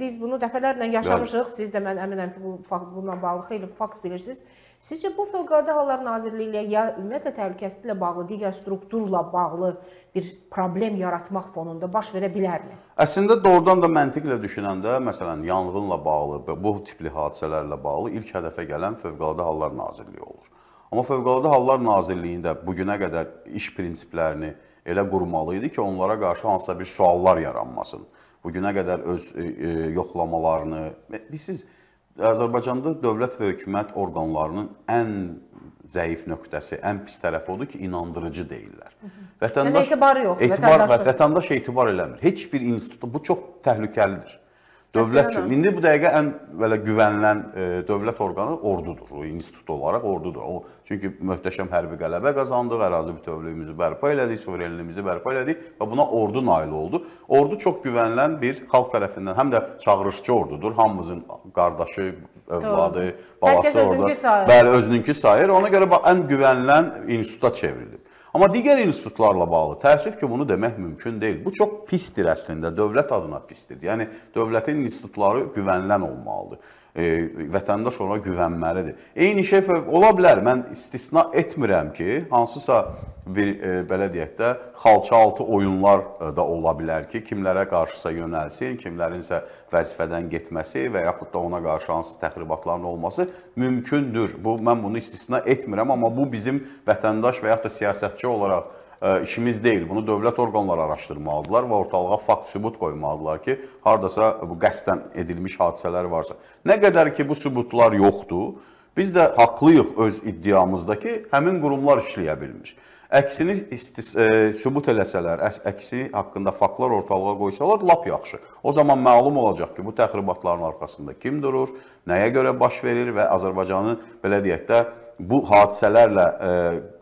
Biz bunu dəfələrlə yaşamışıq. Siz də mən əminəm ki, bu fakt bununla bağlı xeyli fakt bilirsiniz. Sizcə bu Fövqəladə Hallar Nazirliyi ilə ya ümumiyyətlə təhlükəsizliklə bağlı, digər strukturla bağlı bir problem yaratmaq fonunda baş verə bilərmi? Əslində doğrudan da məntiqlə düşünəndə, məsələn, yanğınla bağlı və bu tipli hadisələrlə bağlı ilk hədəfə gələn Fövqəladə Hallar Nazirliyi olur. Amma Fövqəladə Hallar Nazirliyində bu günə qədər iş prinsiplərini elə qurmalı idi ki, onlara qarşı hansısa bir suallar yaranmasın bu günə qədər öz e, e, yoxlamalarını bilirsiniz Azərbaycanda dövlət və hökumət orqanlarının ən zəif nöqtəsi, ən pis tərəfi odur ki, inandırıcı deyillər. Vətəndaş yəni etibarı yox. Etibar, vətəndaş, vətəndaş etibar eləmir. Heç bir institut bu çox təhlükəlidir dövlət üçün. İndi bu dəqiqə ən belə güvənilən e, dövlət orqanı ordudur. O institut olaraq ordudur. O çünki möhtəşəm hərbi qələbə qazandıq, ərazi bütövlüyümüzü bərpa elədik, suverenliyimizi bərpa elədik və buna ordu nail oldu. Ordu çox güvənilən bir xalq tərəfindən həm də çağırışçı ordudur. Hamımızın qardaşı, övladı, Doğru. balası Herkes orada. Özününki sayır. Bəli, özününki sayır. Ona görə ən güvənilən instituta çevrilir. Amma digər institutlarla bağlı təəssüf ki, bunu demək mümkün deyil. Bu çox pisdir əslində, dövlət adına pisdir. Yəni dövlətin institutları güvənilən olmalıdır. E, vətəndaş ona güvənməlidir. Eyni şey ola bilər, mən istisna etmirəm ki, hansısa bir e, belə deyək də xalçaaltı oyunlar e, da ola bilər ki, kimlərə qarşısa yönəlsin, kimlərinsə vəzifədən getməsi və yaxud da ona qarşı hansı təxribatların olması mümkündür. Bu mən bunu istisna etmirəm, amma bu bizim vətəndaş və yaxud da siyasətçi olaraq ə, e, işimiz deyil. Bunu dövlət orqanları araşdırmalıdırlar və ortalığa fakt sübut qoymalıdırlar ki, hardasa bu qəsdən edilmiş hadisələr varsa. Nə qədər ki bu sübutlar yoxdur, Biz də haqlıyıq öz iddiamızda ki, həmin qurumlar işləyə bilmir. Əksini istis, e, sübut eləsələr, əksini haqqında faktlar ortalığa qoysalar, lap yaxşı. O zaman məlum olacaq ki, bu təxribatların arxasında kim durur, nəyə görə baş verir və Azərbaycanı belə deyək də bu hadisələrlə e,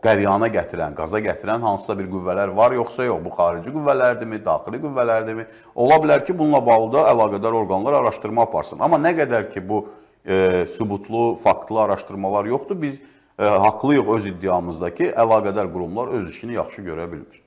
qəryana gətirən, qaza gətirən hansısa bir qüvvələr var yoxsa yox? Bu xarici qüvvələrdirmi, daxili qüvvələrdirmi? Ola bilər ki, bununla bağlı da əlaqədar orqanlar araşdırma aparsın. Amma nə qədər ki bu e, sübutlu, faktlı araşdırmalar yoxdur. Biz e, haqlıyıq öz iddiamızda ki, əlaqədar qurumlar öz işini yaxşı görə bilmir.